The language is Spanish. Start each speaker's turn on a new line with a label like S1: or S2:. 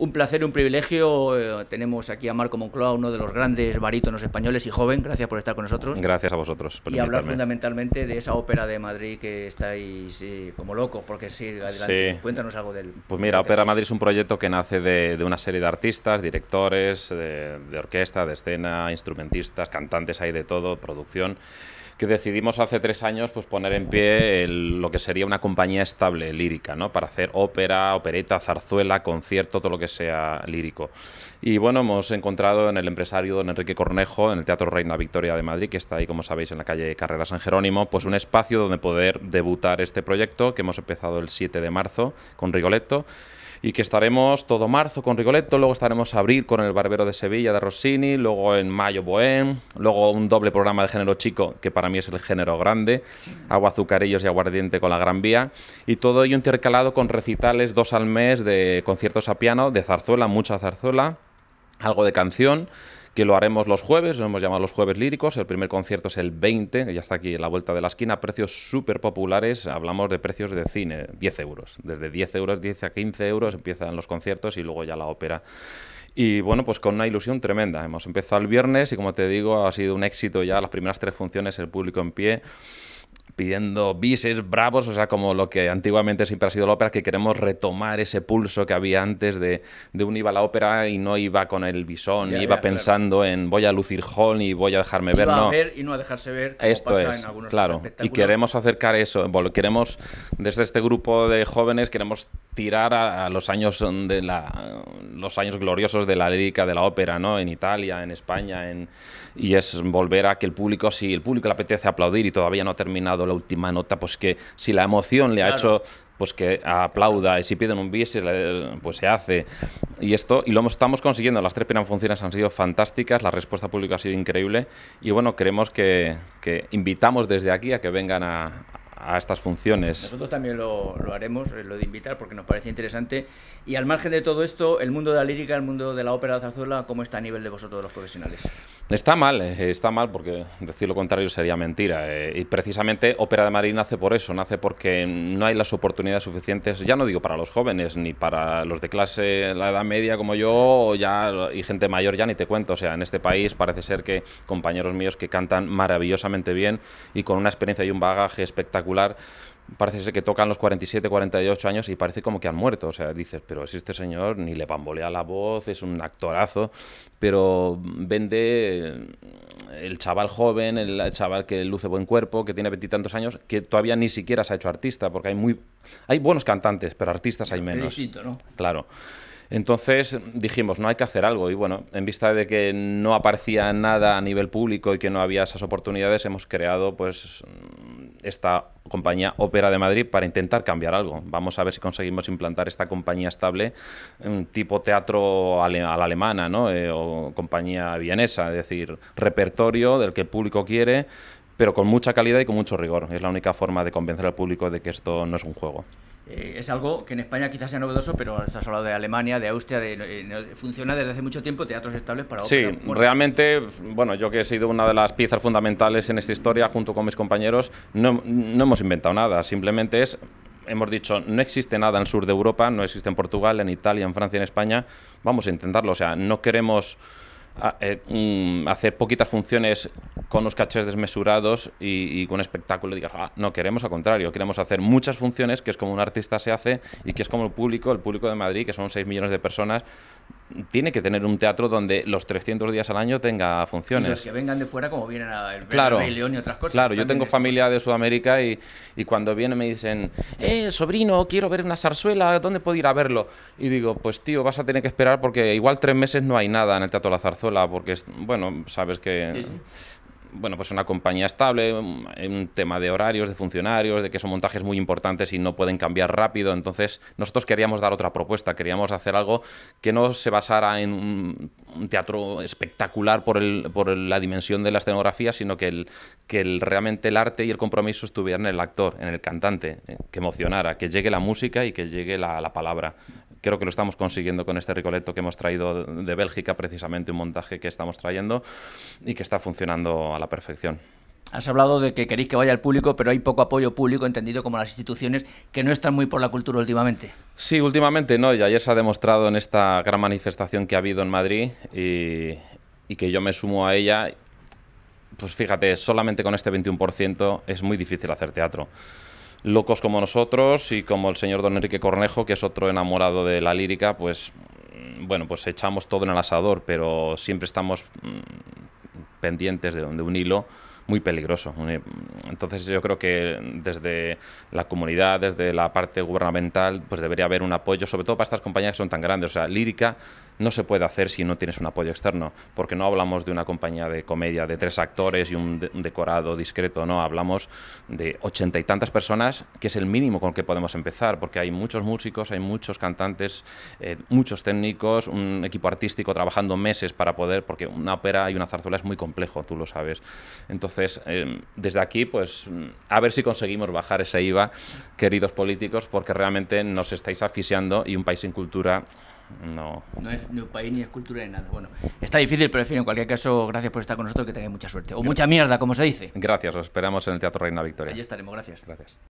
S1: un placer, un privilegio. Eh, tenemos aquí a Marco Moncloa, uno de los grandes barítonos españoles y joven. Gracias por estar con
S2: nosotros. Gracias a vosotros. Por y hablar
S1: fundamentalmente de esa ópera de Madrid que estáis eh, como locos, porque sí, adelante. Cuéntanos algo del. Pues mira, Ópera Madrid es un
S2: proyecto que nace de, una serie de artistas, directores, de orquesta, de escena, instrumentistas, cantantes, hay de todo, producción que decidimos hace tres años pues, poner en pie lo que sería una compañía estable lírica, ¿no? Para hacer ópera, opereta, zarzuela, concierto, todo lo que sea lírico. Y bueno, hemos encontrado en el empresario don Enrique Cornejo, en el Teatro Reina Victoria de Madrid, que está ahí, como sabéis, en la calle Carrera San Jerónimo, pues un espacio donde poder debutar este proyecto que hemos empezado el 7 de marzo con Rigoletto y que estaremos todo marzo con Rigoletto, luego estaremos abril con El Barbero de Sevilla de Rossini, luego en mayo Bohem, luego un doble programa de género chico, que para mí es el género grande, agua azucarillos y aguardiente con la Gran Vía, y todo ello intercalado con recitales dos al mes de conciertos a piano, de zarzuela, mucha zarzuela, algo de canción que lo haremos los jueves, lo hemos llamado los jueves líricos, el primer concierto es el 20, que ya está aquí en la vuelta de la esquina, precios súper populares, hablamos de precios de cine, 10 euros, desde 10 euros, 10 a 15 euros empiezan los conciertos y luego ya la ópera. Y bueno, pues con una ilusión tremenda. Hemos empezado el viernes y como te digo, ha sido un éxito ya las primeras tres funciones, el público en pie pidiendo bises, bravos, o sea, como lo que antiguamente siempre ha sido la ópera, que queremos retomar ese pulso que había antes de, de iba a la ópera y no iba con el bisón, iba pensando en voy a lucir hall y voy a dejarme ver, no. ver
S1: y no a dejarse ver, Esto es, claro. Y queremos
S2: acercar eso, bueno, queremos, desde este grupo de jóvenes, queremos tirar a los años de la, los años gloriosos de la lírica de la ópera, ¿no? En Italia, en España, en, y es volver a que el público, si el público le apetece aplaudir y todavía no ha terminado la última nota, pues que si la emoción le ha hecho pues que aplauda y si piden un bis pues se hace y esto y lo estamos consiguiendo las tres primeras funciones han sido fantásticas la respuesta pública ha sido increíble y bueno creemos que invitamos desde aquí a que vengan a, a, estas funciones. Nosotros
S1: también lo, lo, haremos, eh, lo de invitar, porque nos parece interesante. Y al margen de todo esto, el mundo de la lírica, el mundo de la ópera de zarzuela, ¿cómo está a nivel de vosotros los profesionales?
S2: Está mal, eh, está mal, porque decir lo contrario sería mentira. Eh, y precisamente Ópera de Marín nace por eso, nace porque no hay las oportunidades suficientes, ya no digo para los jóvenes, ni para los de clase, la edad media como yo, ya, y gente mayor ya ni te cuento. O sea, en este país parece ser que compañeros míos que cantan maravillosamente bien y con una experiencia y un bagaje espectacular Parece ser que tocan los 47, 48 años y parece como que han muerto. O sea, dices, pero es este señor, ni le pambolea la voz, es un actorazo, pero vende el chaval joven, el chaval que luce buen cuerpo, que tiene veintitantos años, que todavía ni siquiera se ha hecho artista, porque hay muy hay buenos cantantes, pero artistas hay menos. Claro. Entonces dijimos, no hay que hacer algo. Y bueno, en vista de que no aparecía nada a nivel público y que no había esas oportunidades, hemos creado pues esta compañía Ópera de Madrid para intentar cambiar algo. Vamos a ver si conseguimos implantar esta compañía estable, mm, tipo teatro a la alemana, eh, o compañía vienesa, es decir, repertorio del que el público quiere pero con mucha calidad y con mucho rigor. Es la única forma de convencer al público de que esto no es un juego.
S1: Eh, es algo que en España quizás sea novedoso, pero estás hablando de Alemania, de Austria, de, eh, eh, funciona desde hace mucho tiempo teatros estables para Sí,
S2: realmente, bueno, yo que he sido una de las piezas fundamentales en esta historia, junto con mis compañeros, no, no hemos inventado nada, simplemente es hemos dicho, no existe nada en el sur de Europa, no existe en Portugal, en Italia, en Francia, en España, vamos a intentarlo. O sea, no queremos eh, mm, hacer poquitas funciones con los cachés desmesurados y, con con espectáculo. Digas, ah, no, queremos al contrario, queremos hacer muchas funciones, que es como un artista se hace y que es como el público, el público de Madrid, que son 6 millones de personas, tiene que tener un teatro donde los 300 días al año tenga funciones. que
S1: vengan de fuera, como vienen a claro, León y otras cosas. Claro, yo tengo familia
S2: de Sudamérica y, cuando vienen me dicen, eh, sobrino, quiero ver una zarzuela, ¿dónde puedo ir a verlo? Y digo, pues tío, vas a tener que esperar porque igual tres meses no hay nada en el Teatro de la Zarzuela, porque, es, bueno, sabes que bueno, pues una compañía estable, un tema de horarios, de funcionarios, de que son montajes muy importantes y no pueden cambiar rápido. Entonces, nosotros queríamos dar otra propuesta, queríamos hacer algo que no se basara en un, teatro espectacular por, la dimensión de la escenografía, sino que, el, que realmente el arte y el compromiso estuvieran en el actor, en el cantante, eh, que emocionara, que llegue la música y que llegue la, la palabra creo que lo estamos consiguiendo con este Ricoletto que hemos traído de Bélgica, precisamente un montaje que estamos trayendo y que está funcionando a la perfección.
S1: Has hablado de que queréis que vaya al
S2: público, pero hay poco apoyo público, entendido como las
S1: instituciones, que no están muy por la cultura últimamente.
S2: Sí, últimamente no, y ayer se ha demostrado en esta gran manifestación que ha habido en Madrid y que yo me sumo a ella. Pues fíjate, solamente con este 21% es muy difícil hacer teatro locos como nosotros y como el señor Don Enrique Cornejo, que es otro enamorado de la lírica, pues mm, bueno, pues echamos todo en el asador, pero siempre estamos mm, pendientes de, donde un hilo muy peligroso. Entonces yo creo que desde la comunidad, desde la parte gubernamental, pues debería haber un apoyo, sobre todo para estas compañías que son tan grandes. O sea, Lírica no se puede hacer si no tienes un apoyo externo, porque no hablamos de una compañía de comedia de tres actores y un, decorado discreto, no, hablamos de ochenta y tantas personas, que es el mínimo con el que podemos empezar, porque hay muchos músicos, hay muchos cantantes, eh, muchos técnicos, un equipo artístico trabajando meses para poder, porque una ópera y una zarzuela es muy complejo, tú lo sabes. Entonces, eh, desde aquí, pues a ver si conseguimos bajar ese IVA, queridos políticos, porque realmente nos estáis asfixiando y un país sin cultura no. No es
S1: ni país ni es cultura ni nada. Bueno,
S2: está difícil, pero en en cualquier caso, gracias por estar con nosotros, que tengáis mucha suerte. O mucha mierda, como se dice. Gracias, os esperamos en el Teatro Reina Victoria. Allí
S1: estaremos, gracias. Gracias.